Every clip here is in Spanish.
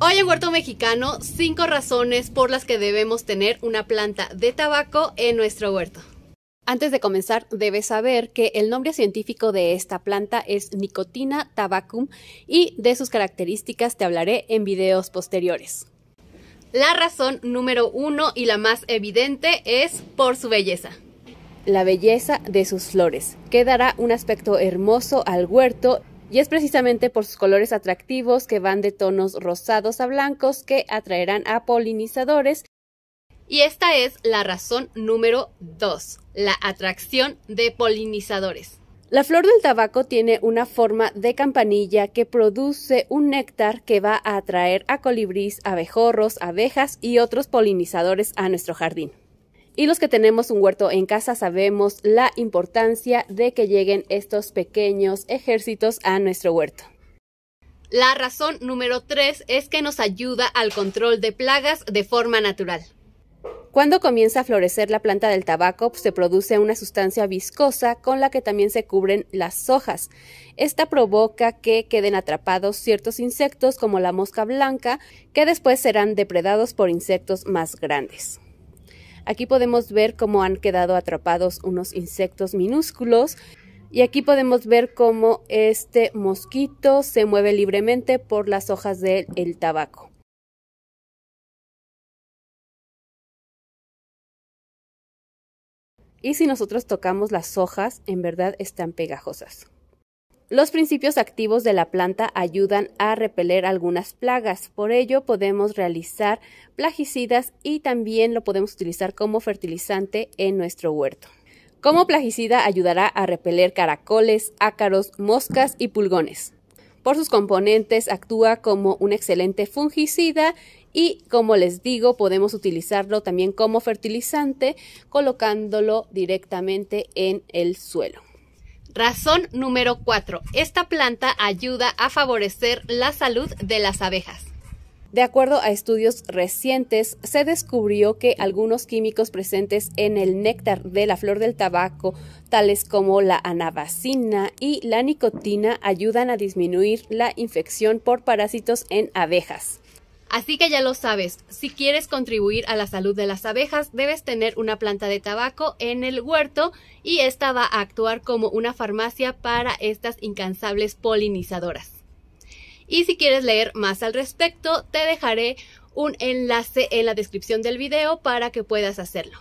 Hoy en Huerto Mexicano, cinco razones por las que debemos tener una planta de tabaco en nuestro huerto. Antes de comenzar, debes saber que el nombre científico de esta planta es Nicotina tabacum y de sus características te hablaré en videos posteriores. La razón número uno y la más evidente es por su belleza. La belleza de sus flores, que dará un aspecto hermoso al huerto y es precisamente por sus colores atractivos que van de tonos rosados a blancos que atraerán a polinizadores. Y esta es la razón número 2, la atracción de polinizadores. La flor del tabaco tiene una forma de campanilla que produce un néctar que va a atraer a colibrís, abejorros, abejas y otros polinizadores a nuestro jardín. Y los que tenemos un huerto en casa sabemos la importancia de que lleguen estos pequeños ejércitos a nuestro huerto. La razón número tres es que nos ayuda al control de plagas de forma natural. Cuando comienza a florecer la planta del tabaco, se produce una sustancia viscosa con la que también se cubren las hojas. Esta provoca que queden atrapados ciertos insectos como la mosca blanca, que después serán depredados por insectos más grandes. Aquí podemos ver cómo han quedado atrapados unos insectos minúsculos y aquí podemos ver cómo este mosquito se mueve libremente por las hojas del tabaco. Y si nosotros tocamos las hojas, en verdad están pegajosas. Los principios activos de la planta ayudan a repeler algunas plagas, por ello podemos realizar plagicidas y también lo podemos utilizar como fertilizante en nuestro huerto. Como plagicida ayudará a repeler caracoles, ácaros, moscas y pulgones. Por sus componentes actúa como un excelente fungicida y como les digo podemos utilizarlo también como fertilizante colocándolo directamente en el suelo. Razón número 4. Esta planta ayuda a favorecer la salud de las abejas. De acuerdo a estudios recientes, se descubrió que algunos químicos presentes en el néctar de la flor del tabaco, tales como la anabacina y la nicotina, ayudan a disminuir la infección por parásitos en abejas. Así que ya lo sabes, si quieres contribuir a la salud de las abejas, debes tener una planta de tabaco en el huerto y esta va a actuar como una farmacia para estas incansables polinizadoras. Y si quieres leer más al respecto, te dejaré un enlace en la descripción del video para que puedas hacerlo.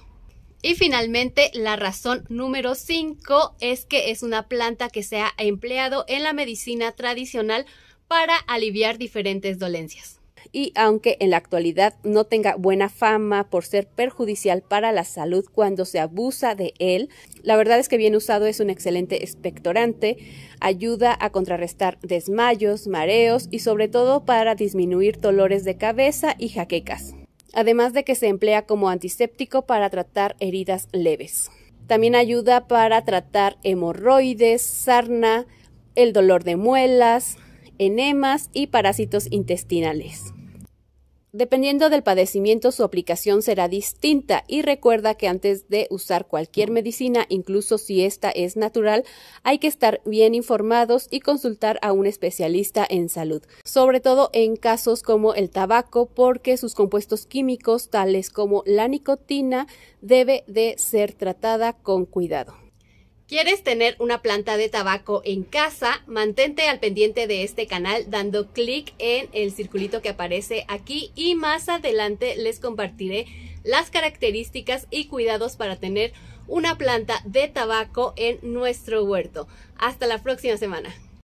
Y finalmente, la razón número 5 es que es una planta que se ha empleado en la medicina tradicional para aliviar diferentes dolencias y aunque en la actualidad no tenga buena fama por ser perjudicial para la salud cuando se abusa de él, la verdad es que bien usado es un excelente expectorante, ayuda a contrarrestar desmayos, mareos y sobre todo para disminuir dolores de cabeza y jaquecas, además de que se emplea como antiséptico para tratar heridas leves. También ayuda para tratar hemorroides, sarna, el dolor de muelas, enemas y parásitos intestinales. Dependiendo del padecimiento, su aplicación será distinta y recuerda que antes de usar cualquier medicina, incluso si esta es natural, hay que estar bien informados y consultar a un especialista en salud, sobre todo en casos como el tabaco, porque sus compuestos químicos, tales como la nicotina, debe de ser tratada con cuidado. ¿Quieres tener una planta de tabaco en casa? Mantente al pendiente de este canal dando clic en el circulito que aparece aquí y más adelante les compartiré las características y cuidados para tener una planta de tabaco en nuestro huerto. Hasta la próxima semana.